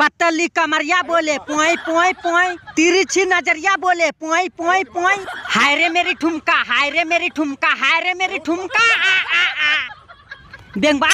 पतली कमरिया बोले पोई पोई पोई तिरछी नजरिया बोले पोई पोई पोई हाय रे मेरी ठुमका हाय रे मेरी ठुमका हाय रे मेरी ठुमका आ बेंगवा